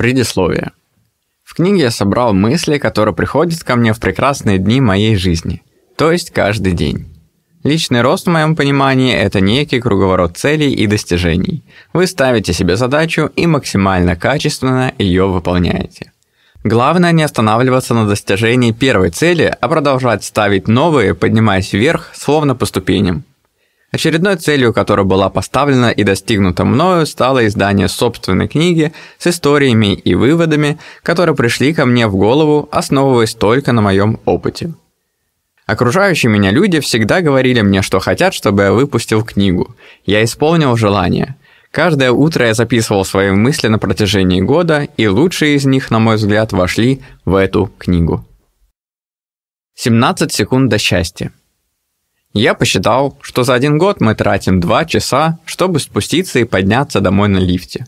Предисловие. В книге я собрал мысли, которые приходят ко мне в прекрасные дни моей жизни, то есть каждый день. Личный рост в моем понимании – это некий круговорот целей и достижений. Вы ставите себе задачу и максимально качественно ее выполняете. Главное не останавливаться на достижении первой цели, а продолжать ставить новые, поднимаясь вверх, словно по ступеням. Очередной целью, которая была поставлена и достигнута мною, стало издание собственной книги с историями и выводами, которые пришли ко мне в голову, основываясь только на моем опыте. Окружающие меня люди всегда говорили мне, что хотят, чтобы я выпустил книгу. Я исполнил желание. Каждое утро я записывал свои мысли на протяжении года, и лучшие из них, на мой взгляд, вошли в эту книгу. 17 секунд до счастья. Я посчитал, что за один год мы тратим 2 часа, чтобы спуститься и подняться домой на лифте.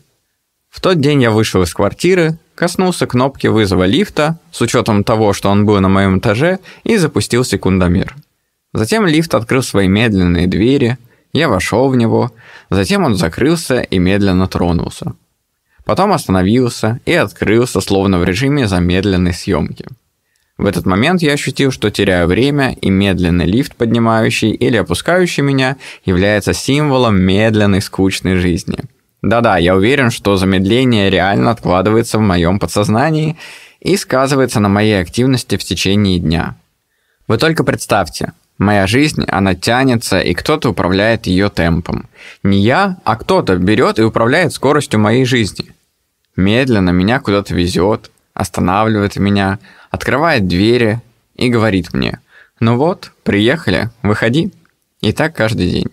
В тот день я вышел из квартиры, коснулся кнопки вызова лифта, с учетом того, что он был на моем этаже, и запустил секундомер. Затем лифт открыл свои медленные двери, я вошел в него, затем он закрылся и медленно тронулся. Потом остановился и открылся, словно в режиме замедленной съемки. В этот момент я ощутил, что теряю время, и медленный лифт, поднимающий или опускающий меня, является символом медленной скучной жизни. Да-да, я уверен, что замедление реально откладывается в моем подсознании и сказывается на моей активности в течение дня. Вы только представьте, моя жизнь, она тянется, и кто-то управляет ее темпом. Не я, а кто-то берет и управляет скоростью моей жизни. Медленно меня куда-то везет, останавливает меня – открывает двери и говорит мне, ну вот, приехали, выходи. И так каждый день.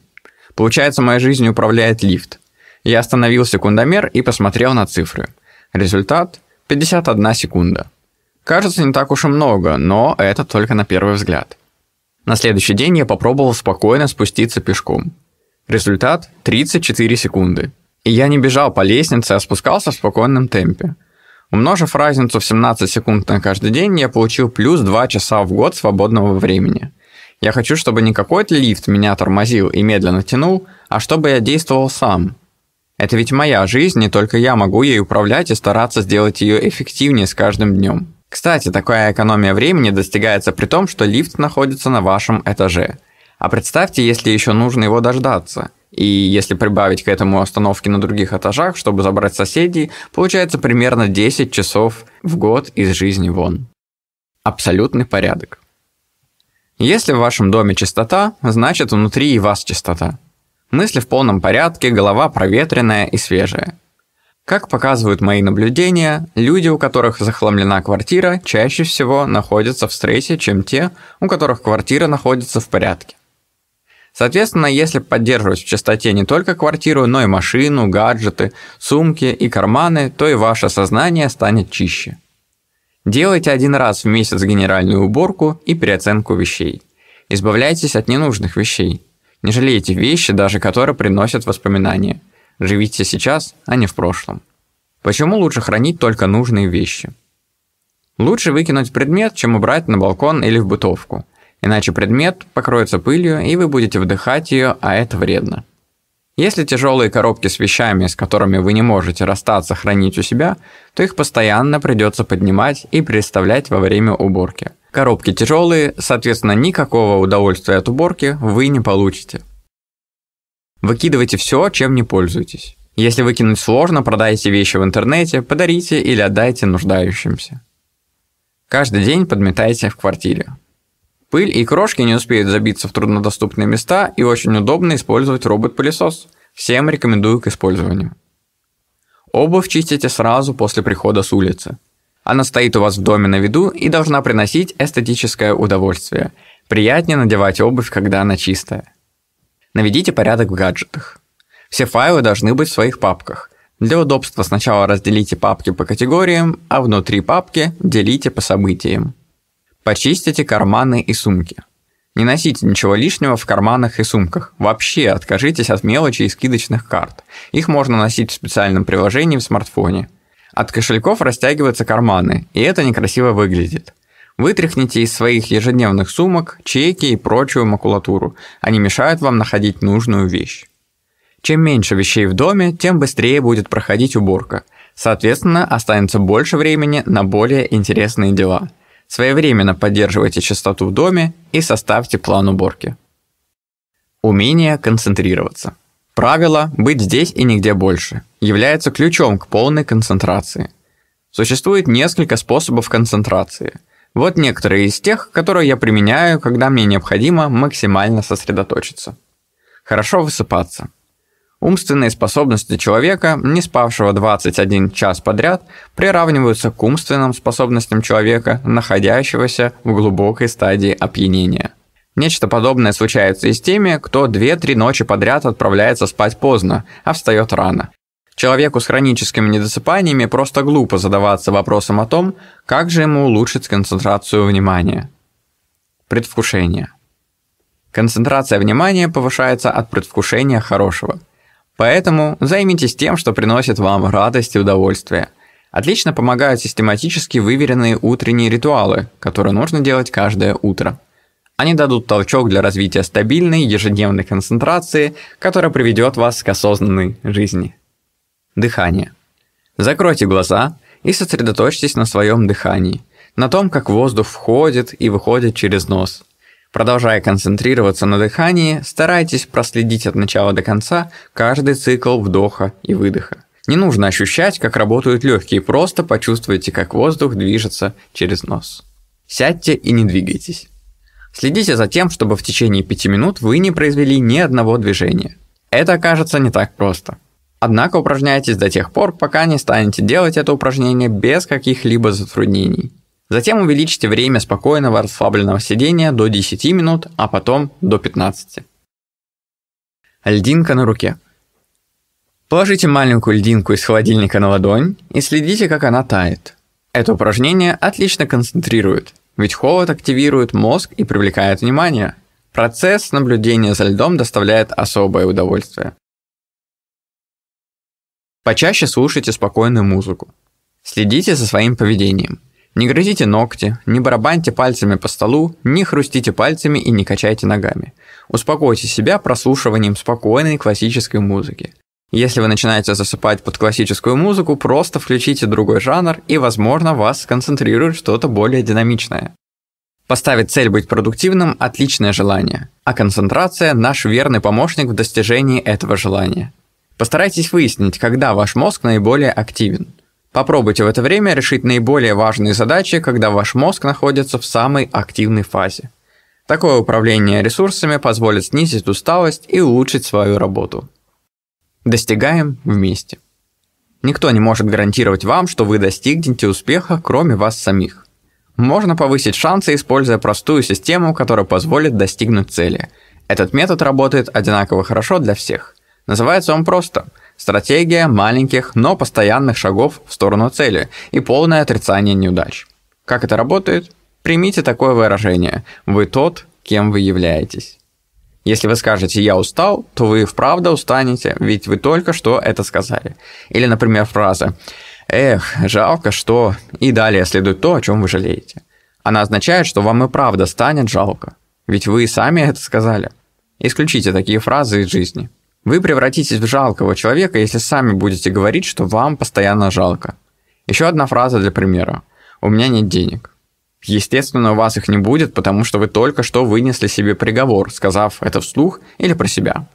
Получается, моей жизнью управляет лифт. Я остановил секундомер и посмотрел на цифры. Результат – 51 секунда. Кажется, не так уж и много, но это только на первый взгляд. На следующий день я попробовал спокойно спуститься пешком. Результат – 34 секунды. И я не бежал по лестнице, а спускался в спокойном темпе – Умножив разницу в 17 секунд на каждый день, я получил плюс 2 часа в год свободного времени. Я хочу, чтобы не какой-то лифт меня тормозил и медленно тянул, а чтобы я действовал сам. Это ведь моя жизнь, и только я могу ей управлять и стараться сделать ее эффективнее с каждым днем. Кстати, такая экономия времени достигается при том, что лифт находится на вашем этаже. А представьте, если еще нужно его дождаться – и если прибавить к этому остановки на других этажах, чтобы забрать соседей, получается примерно 10 часов в год из жизни вон. Абсолютный порядок. Если в вашем доме чистота, значит внутри и вас чистота. Мысли в полном порядке, голова проветренная и свежая. Как показывают мои наблюдения, люди, у которых захламлена квартира, чаще всего находятся в стрессе, чем те, у которых квартира находится в порядке. Соответственно, если поддерживать в чистоте не только квартиру, но и машину, гаджеты, сумки и карманы, то и ваше сознание станет чище. Делайте один раз в месяц генеральную уборку и переоценку вещей. Избавляйтесь от ненужных вещей. Не жалейте вещи, даже которые приносят воспоминания. Живите сейчас, а не в прошлом. Почему лучше хранить только нужные вещи? Лучше выкинуть предмет, чем убрать на балкон или в бытовку – иначе предмет покроется пылью, и вы будете вдыхать ее, а это вредно. Если тяжелые коробки с вещами, с которыми вы не можете расстаться, хранить у себя, то их постоянно придется поднимать и переставлять во время уборки. Коробки тяжелые, соответственно, никакого удовольствия от уборки вы не получите. Выкидывайте все, чем не пользуетесь. Если выкинуть сложно, продайте вещи в интернете, подарите или отдайте нуждающимся. Каждый день подметайте в квартире. Пыль и крошки не успеют забиться в труднодоступные места и очень удобно использовать робот-пылесос. Всем рекомендую к использованию. Обувь чистите сразу после прихода с улицы. Она стоит у вас в доме на виду и должна приносить эстетическое удовольствие. Приятнее надевать обувь, когда она чистая. Наведите порядок в гаджетах. Все файлы должны быть в своих папках. Для удобства сначала разделите папки по категориям, а внутри папки делите по событиям. Почистите карманы и сумки. Не носите ничего лишнего в карманах и сумках. Вообще откажитесь от мелочей и скидочных карт. Их можно носить в специальном приложении в смартфоне. От кошельков растягиваются карманы, и это некрасиво выглядит. Вытряхните из своих ежедневных сумок чеки и прочую макулатуру. Они мешают вам находить нужную вещь. Чем меньше вещей в доме, тем быстрее будет проходить уборка. Соответственно, останется больше времени на более интересные дела – Своевременно поддерживайте чистоту в доме и составьте план уборки. Умение концентрироваться. Правило «быть здесь и нигде больше» является ключом к полной концентрации. Существует несколько способов концентрации. Вот некоторые из тех, которые я применяю, когда мне необходимо максимально сосредоточиться. Хорошо высыпаться – Умственные способности человека, не спавшего 21 час подряд, приравниваются к умственным способностям человека, находящегося в глубокой стадии опьянения. Нечто подобное случается и с теми, кто 2-3 ночи подряд отправляется спать поздно, а встает рано. Человеку с хроническими недосыпаниями просто глупо задаваться вопросом о том, как же ему улучшить концентрацию внимания. Предвкушение. Концентрация внимания повышается от предвкушения хорошего – Поэтому займитесь тем, что приносит вам радость и удовольствие. Отлично помогают систематически выверенные утренние ритуалы, которые нужно делать каждое утро. Они дадут толчок для развития стабильной ежедневной концентрации, которая приведет вас к осознанной жизни. Дыхание. Закройте глаза и сосредоточьтесь на своем дыхании, на том, как воздух входит и выходит через нос – Продолжая концентрироваться на дыхании, старайтесь проследить от начала до конца каждый цикл вдоха и выдоха. Не нужно ощущать, как работают легкие, просто почувствуйте, как воздух движется через нос. Сядьте и не двигайтесь. Следите за тем, чтобы в течение 5 минут вы не произвели ни одного движения. Это кажется не так просто. Однако упражняйтесь до тех пор, пока не станете делать это упражнение без каких-либо затруднений. Затем увеличьте время спокойного расслабленного сидения до 10 минут, а потом до 15. Льдинка на руке. Положите маленькую льдинку из холодильника на ладонь и следите, как она тает. Это упражнение отлично концентрирует, ведь холод активирует мозг и привлекает внимание. Процесс наблюдения за льдом доставляет особое удовольствие. Почаще слушайте спокойную музыку. Следите за своим поведением – не грызите ногти, не барабаньте пальцами по столу, не хрустите пальцами и не качайте ногами. Успокойте себя прослушиванием спокойной классической музыки. Если вы начинаете засыпать под классическую музыку, просто включите другой жанр и, возможно, вас сконцентрирует что-то более динамичное. Поставить цель быть продуктивным – отличное желание, а концентрация – наш верный помощник в достижении этого желания. Постарайтесь выяснить, когда ваш мозг наиболее активен – Попробуйте в это время решить наиболее важные задачи, когда ваш мозг находится в самой активной фазе. Такое управление ресурсами позволит снизить усталость и улучшить свою работу. Достигаем вместе. Никто не может гарантировать вам, что вы достигнете успеха, кроме вас самих. Можно повысить шансы, используя простую систему, которая позволит достигнуть цели. Этот метод работает одинаково хорошо для всех. Называется он просто – Стратегия маленьких, но постоянных шагов в сторону цели и полное отрицание неудач. Как это работает? Примите такое выражение «Вы тот, кем вы являетесь». Если вы скажете «я устал», то вы вправду устанете, ведь вы только что это сказали. Или, например, фраза «эх, жалко, что…» и далее следует то, о чем вы жалеете. Она означает, что вам и правда станет жалко, ведь вы сами это сказали. Исключите такие фразы из жизни. Вы превратитесь в жалкого человека, если сами будете говорить, что вам постоянно жалко. Еще одна фраза для примера. «У меня нет денег». Естественно, у вас их не будет, потому что вы только что вынесли себе приговор, сказав это вслух или про себя.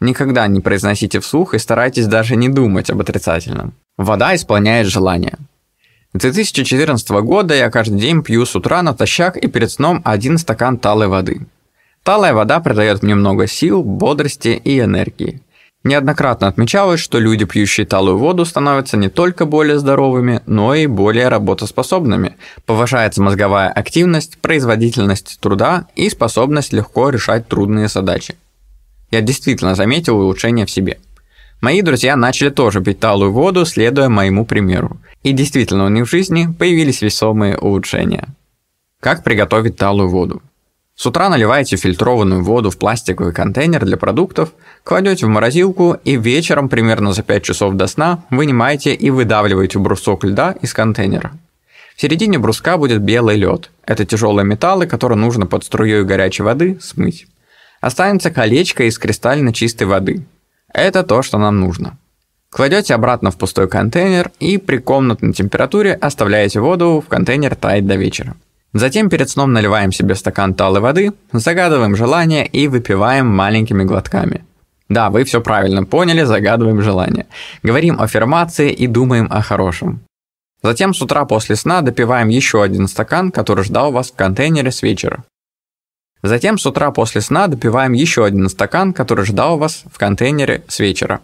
Никогда не произносите вслух и старайтесь даже не думать об отрицательном. Вода исполняет желание. 2014 года я каждый день пью с утра натощак и перед сном один стакан талой воды. Талая вода придает мне много сил, бодрости и энергии. Неоднократно отмечалось, что люди, пьющие талую воду, становятся не только более здоровыми, но и более работоспособными. Повышается мозговая активность, производительность труда и способность легко решать трудные задачи. Я действительно заметил улучшение в себе. Мои друзья начали тоже пить талую воду, следуя моему примеру. И действительно у них в жизни появились весомые улучшения. Как приготовить талую воду? С утра наливаете фильтрованную воду в пластиковый контейнер для продуктов, кладете в морозилку и вечером примерно за 5 часов до сна вынимаете и выдавливаете брусок льда из контейнера. В середине бруска будет белый лед. Это тяжелые металлы, которые нужно под струей горячей воды смыть. Останется колечко из кристально чистой воды. Это то, что нам нужно. Кладете обратно в пустой контейнер и при комнатной температуре оставляете воду в контейнер таять до вечера. Затем перед сном наливаем себе стакан талой воды, загадываем желание и выпиваем маленькими глотками. Да, вы все правильно поняли, загадываем желание. Говорим аффирмации и думаем о хорошем. Затем с утра после сна допиваем еще один стакан, который ждал вас в контейнере с вечера. Затем с утра после сна допиваем еще один стакан, который ждал вас в контейнере с вечера.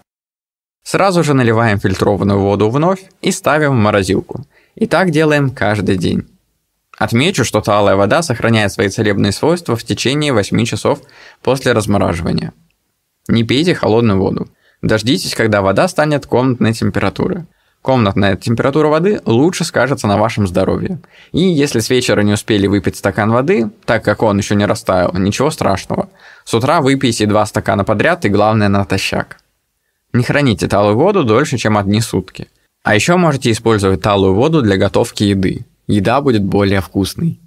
Сразу же наливаем фильтрованную воду вновь и ставим в морозилку. И так делаем каждый день. Отмечу, что талая вода сохраняет свои целебные свойства в течение 8 часов после размораживания. Не пейте холодную воду. Дождитесь, когда вода станет комнатной температуры. Комнатная температура воды лучше скажется на вашем здоровье. И если с вечера не успели выпить стакан воды, так как он еще не растаял, ничего страшного. С утра выпейте два стакана подряд и главное натощак. Не храните талую воду дольше, чем одни сутки. А еще можете использовать талую воду для готовки еды еда будет более вкусной.